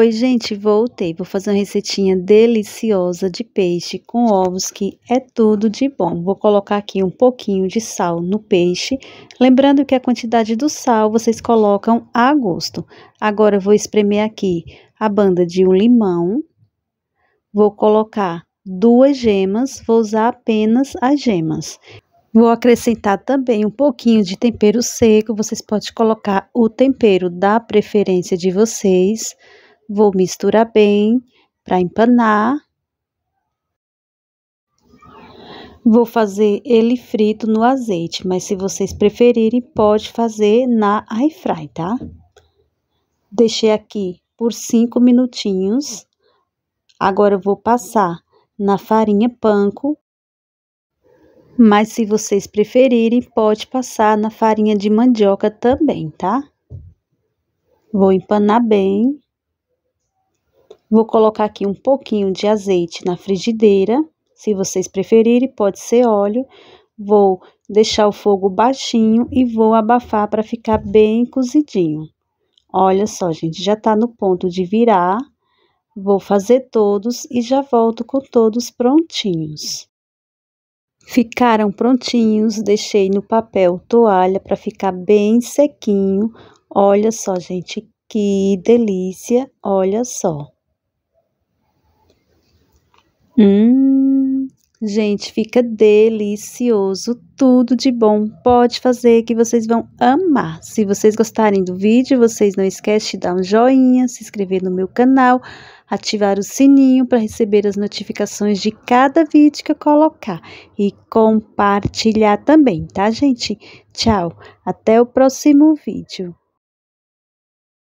Oi, gente, voltei. Vou fazer uma receitinha deliciosa de peixe com ovos, que é tudo de bom. Vou colocar aqui um pouquinho de sal no peixe. Lembrando que a quantidade do sal vocês colocam a gosto. Agora, eu vou espremer aqui a banda de um limão. Vou colocar duas gemas, vou usar apenas as gemas. Vou acrescentar também um pouquinho de tempero seco, vocês podem colocar o tempero da preferência de vocês. Vou misturar bem para empanar. Vou fazer ele frito no azeite, mas se vocês preferirem, pode fazer na air fry, tá? Deixei aqui por 5 minutinhos. Agora eu vou passar na farinha panko. Mas se vocês preferirem, pode passar na farinha de mandioca também, tá? Vou empanar bem. Vou colocar aqui um pouquinho de azeite na frigideira, se vocês preferirem, pode ser óleo. Vou deixar o fogo baixinho e vou abafar para ficar bem cozidinho. Olha só, gente, já tá no ponto de virar. Vou fazer todos e já volto com todos prontinhos. Ficaram prontinhos, deixei no papel toalha para ficar bem sequinho. Olha só, gente, que delícia, olha só. Hum, gente, fica delicioso, tudo de bom. Pode fazer que vocês vão amar. Se vocês gostarem do vídeo, vocês não esquecem de dar um joinha, se inscrever no meu canal, ativar o sininho para receber as notificações de cada vídeo que eu colocar e compartilhar também, tá, gente? Tchau, até o próximo vídeo.